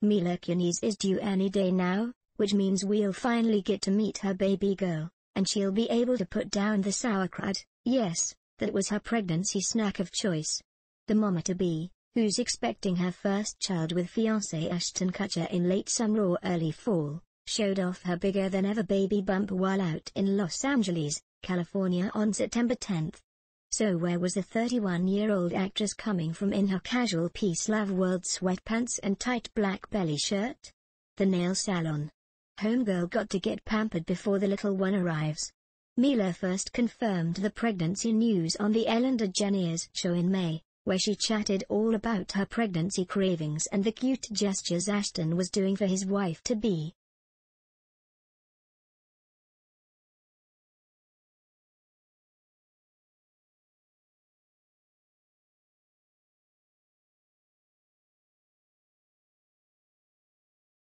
Mila Kunis is due any day now, which means we'll finally get to meet her baby girl, and she'll be able to put down the sauerkraut, yes, that was her pregnancy snack of choice. The mama to be, who's expecting her first child with fiancé Ashton Kutcher in late summer or early fall, showed off her bigger than ever baby bump while out in Los Angeles, California on September 10. So where was the 31-year-old actress coming from in her casual p Love world sweatpants and tight black belly shirt? The nail salon. Homegirl got to get pampered before the little one arrives. Mila first confirmed the pregnancy news on the Ellen DeGeneres show in May, where she chatted all about her pregnancy cravings and the cute gestures Ashton was doing for his wife-to-be.